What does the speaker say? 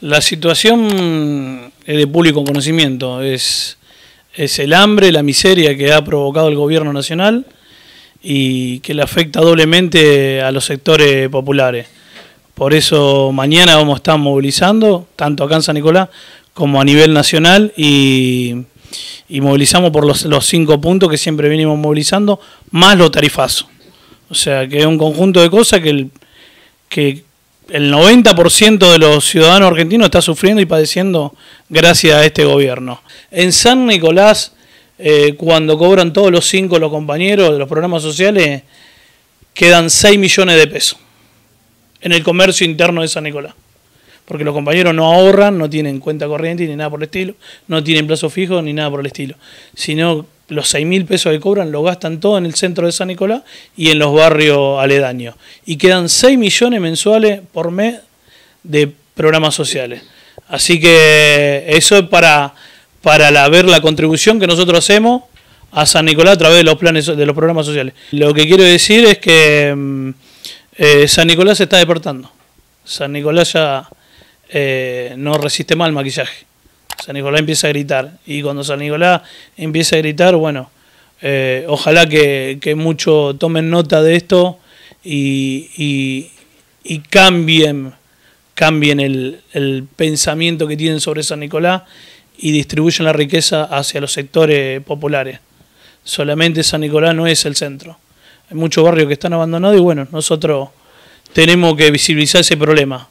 La situación es eh, de público conocimiento, es, es el hambre, la miseria que ha provocado el gobierno nacional y que le afecta doblemente a los sectores populares. Por eso mañana vamos a estar movilizando, tanto acá en San Nicolás como a nivel nacional, y, movilizamos por los, los, cinco puntos que siempre venimos movilizando, más los tarifazos. O sea, que es un conjunto de cosas que, que el 90% de los ciudadanos argentinos está sufriendo y padeciendo gracias a este gobierno. En San Nicolás, eh, cuando cobran todos los cinco los compañeros de los programas sociales, quedan 6 millones de pesos en el comercio interno de San Nicolás. Porque los compañeros no ahorran, no tienen cuenta corriente ni nada por el estilo, no tienen plazo fijo ni nada por el estilo, sino los 6.000 mil pesos que cobran lo gastan todo en el centro de San Nicolás y en los barrios aledaños. Y quedan 6 millones mensuales por mes de programas sociales. Así que eso es para, para la, ver la contribución que nosotros hacemos a San Nicolás a través de los planes de los programas sociales. Lo que quiero decir es que mm, eh, San Nicolás se está despertando. San Nicolás ya eh, no resiste más el maquillaje. San Nicolás empieza a gritar. Y cuando San Nicolás empieza a gritar, bueno, eh, ojalá que, muchos tomen nota de esto y, y, cambien, cambien el, el, pensamiento que tienen sobre San Nicolás y distribuyen la riqueza hacia los sectores populares. Solamente San Nicolás no es el centro. Hay muchos barrios que están abandonados y bueno, nosotros tenemos que visibilizar ese problema.